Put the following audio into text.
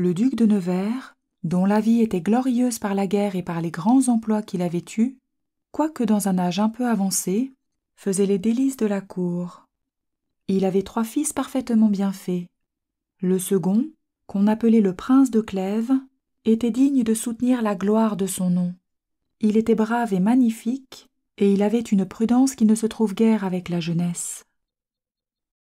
le duc de Nevers, dont la vie était glorieuse par la guerre et par les grands emplois qu'il avait eus, quoique dans un âge un peu avancé, faisait les délices de la cour. Il avait trois fils parfaitement bien faits. Le second, qu'on appelait le prince de Clèves, était digne de soutenir la gloire de son nom. Il était brave et magnifique, et il avait une prudence qui ne se trouve guère avec la jeunesse.